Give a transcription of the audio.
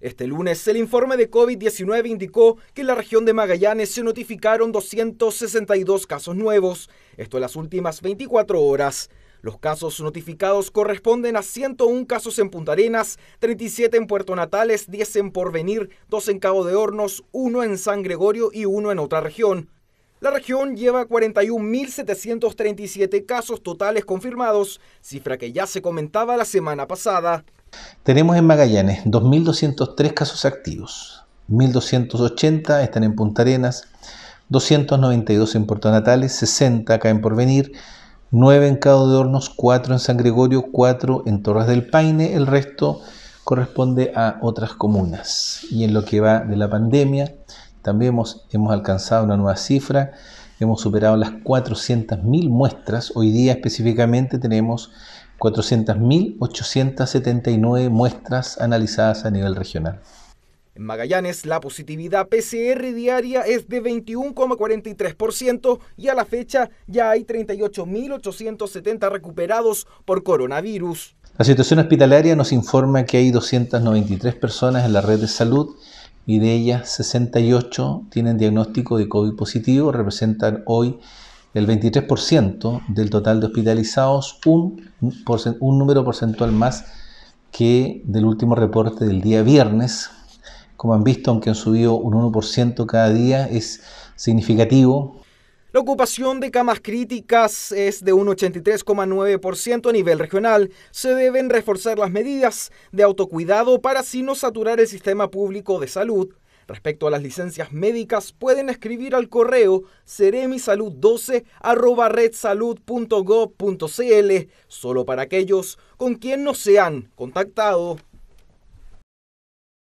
Este lunes, el informe de COVID-19 indicó que en la región de Magallanes se notificaron 262 casos nuevos, esto en las últimas 24 horas. Los casos notificados corresponden a 101 casos en Punta Arenas, 37 en Puerto Natales, 10 en Porvenir, 2 en Cabo de Hornos, 1 en San Gregorio y 1 en otra región. La región lleva 41.737 casos totales confirmados, cifra que ya se comentaba la semana pasada. Tenemos en Magallanes 2.203 casos activos, 1.280 están en Punta Arenas, 292 en Puerto Natales, 60 acá en Porvenir, 9 en Cabo de Hornos, 4 en San Gregorio, 4 en Torres del Paine, el resto corresponde a otras comunas. Y en lo que va de la pandemia, también hemos, hemos alcanzado una nueva cifra, hemos superado las 400.000 muestras, hoy día específicamente tenemos 400.879 muestras analizadas a nivel regional. En Magallanes, la positividad PCR diaria es de 21,43% y a la fecha ya hay 38.870 recuperados por coronavirus. La situación hospitalaria nos informa que hay 293 personas en la red de salud y de ellas 68 tienen diagnóstico de COVID positivo, representan hoy el 23% del total de hospitalizados, un, número porcentual más que del último reporte del día viernes. Como han visto, aunque han subido un 1% cada día, es significativo. La ocupación de camas críticas es de un 83,9% a nivel regional. Se deben reforzar las medidas de autocuidado para así no saturar el sistema público de salud Respecto a las licencias médicas, pueden escribir al correo seremisalud12.redsalud.gov.cl solo para aquellos con quien no se han contactado